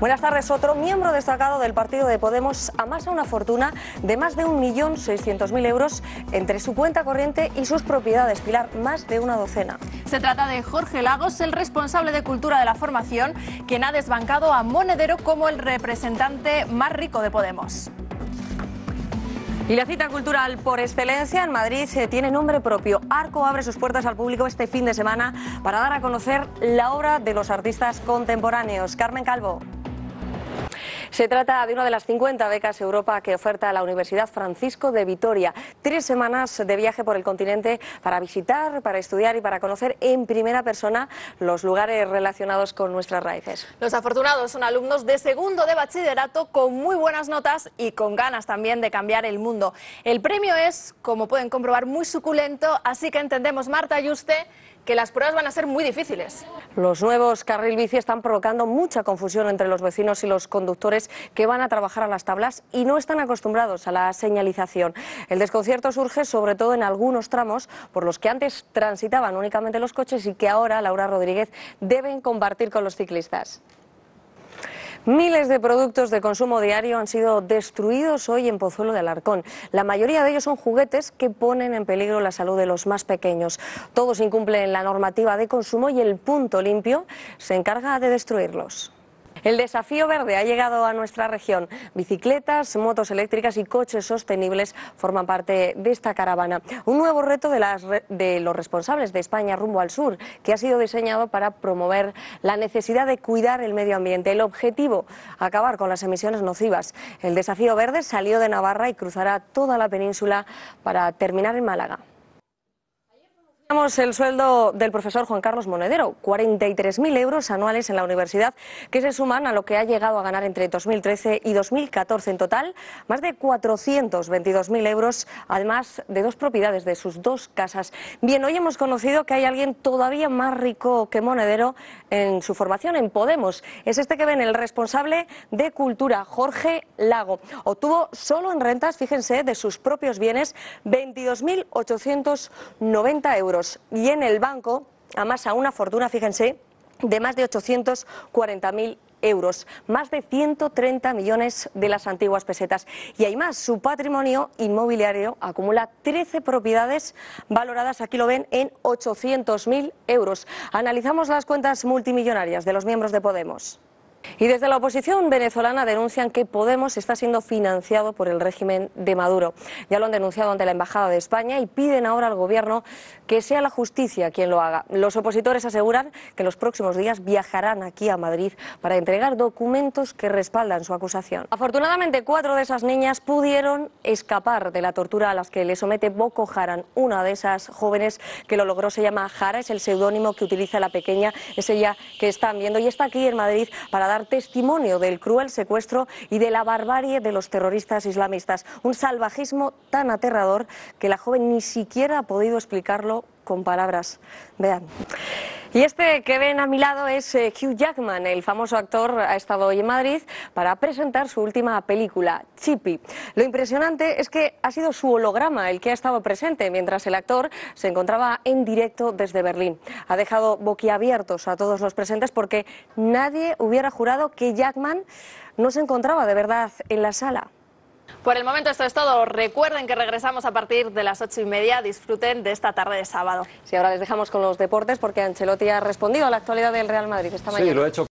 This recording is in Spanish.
Buenas tardes. Otro miembro destacado del partido de Podemos amasa una fortuna de más de 1.600.000 euros entre su cuenta corriente y sus propiedades. Pilar, más de una docena. Se trata de Jorge Lagos, el responsable de cultura de la formación, quien ha desbancado a Monedero como el representante más rico de Podemos. Y la cita cultural por excelencia en Madrid eh, tiene nombre propio. Arco abre sus puertas al público este fin de semana para dar a conocer la obra de los artistas contemporáneos. Carmen Calvo. Se trata de una de las 50 becas Europa que oferta la Universidad Francisco de Vitoria. Tres semanas de viaje por el continente para visitar, para estudiar y para conocer en primera persona los lugares relacionados con nuestras raíces. Los afortunados son alumnos de segundo de bachillerato con muy buenas notas y con ganas también de cambiar el mundo. El premio es, como pueden comprobar, muy suculento, así que entendemos, Marta y usted que las pruebas van a ser muy difíciles. Los nuevos carril bici están provocando mucha confusión entre los vecinos y los conductores que van a trabajar a las tablas y no están acostumbrados a la señalización. El desconcierto surge sobre todo en algunos tramos por los que antes transitaban únicamente los coches y que ahora, Laura Rodríguez, deben compartir con los ciclistas. Miles de productos de consumo diario han sido destruidos hoy en Pozuelo de Alarcón. La mayoría de ellos son juguetes que ponen en peligro la salud de los más pequeños. Todos incumplen la normativa de consumo y el punto limpio se encarga de destruirlos. El desafío verde ha llegado a nuestra región. Bicicletas, motos eléctricas y coches sostenibles forman parte de esta caravana. Un nuevo reto de, los responsables de España rumbo al sur, que ha sido diseñado para promover la necesidad de cuidar el medio ambiente. El objetivo, acabar con las emisiones nocivas. El desafío verde salió de Navarra y cruzará toda la península para terminar en Málaga. Tenemos el sueldo del profesor Juan Carlos Monedero, 43.000 euros anuales en la universidad, que se suman a lo que ha llegado a ganar entre 2013 y 2014 en total, más de 422.000 euros, además de dos propiedades de sus dos casas. Bien, hoy hemos conocido que hay alguien todavía más rico que Monedero en su formación en Podemos. Es este que ven, el responsable de Cultura, Jorge Lago. Obtuvo solo en rentas, fíjense, de sus propios bienes 22.890 euros y en el banco, amasa una fortuna, fíjense, de más de 840.000 euros, más de 130 millones de las antiguas pesetas. Y hay más, su patrimonio inmobiliario acumula 13 propiedades valoradas, aquí lo ven, en 800.000 euros. Analizamos las cuentas multimillonarias de los miembros de Podemos. Y desde la oposición venezolana denuncian que Podemos está siendo financiado por el régimen de Maduro. Ya lo han denunciado ante la Embajada de España y piden ahora al Gobierno que sea la justicia quien lo haga. Los opositores aseguran que los próximos días viajarán aquí a Madrid para entregar documentos que respaldan su acusación. Afortunadamente, cuatro de esas niñas pudieron escapar de la tortura a las que le somete Boko Haram. Una de esas jóvenes que lo logró se llama Jara, es el seudónimo que utiliza la pequeña, es ella que están viendo y está aquí en Madrid para dar dar testimonio del cruel secuestro y de la barbarie de los terroristas islamistas. Un salvajismo tan aterrador que la joven ni siquiera ha podido explicarlo con palabras. Vean. Y este que ven a mi lado es eh, Hugh Jackman, el famoso actor, ha estado hoy en Madrid para presentar su última película, Chippy. Lo impresionante es que ha sido su holograma el que ha estado presente mientras el actor se encontraba en directo desde Berlín. Ha dejado boquiabiertos a todos los presentes porque nadie hubiera jurado que Jackman no se encontraba de verdad en la sala. Por el momento esto es todo. Recuerden que regresamos a partir de las ocho y media. Disfruten de esta tarde de sábado. Sí, ahora les dejamos con los deportes porque Ancelotti ha respondido a la actualidad del Real Madrid esta mañana. Sí, lo he hecho.